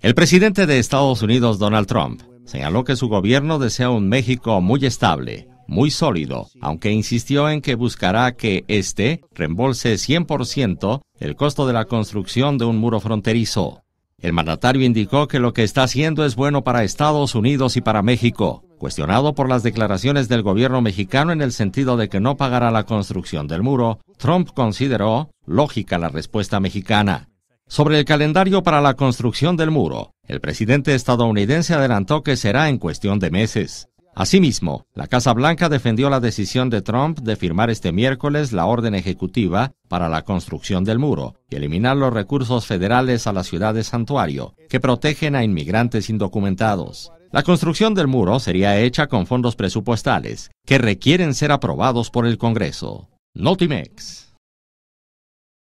El presidente de Estados Unidos, Donald Trump, señaló que su gobierno desea un México muy estable, muy sólido, aunque insistió en que buscará que éste reembolse 100% el costo de la construcción de un muro fronterizo. El mandatario indicó que lo que está haciendo es bueno para Estados Unidos y para México, cuestionado por las declaraciones del gobierno mexicano en el sentido de que no pagará la construcción del muro, Trump consideró lógica la respuesta mexicana. Sobre el calendario para la construcción del muro, el presidente estadounidense adelantó que será en cuestión de meses. Asimismo, la Casa Blanca defendió la decisión de Trump de firmar este miércoles la orden ejecutiva para la construcción del muro y eliminar los recursos federales a la ciudad de Santuario, que protegen a inmigrantes indocumentados. La construcción del muro sería hecha con fondos presupuestales, que requieren ser aprobados por el Congreso. Notimex.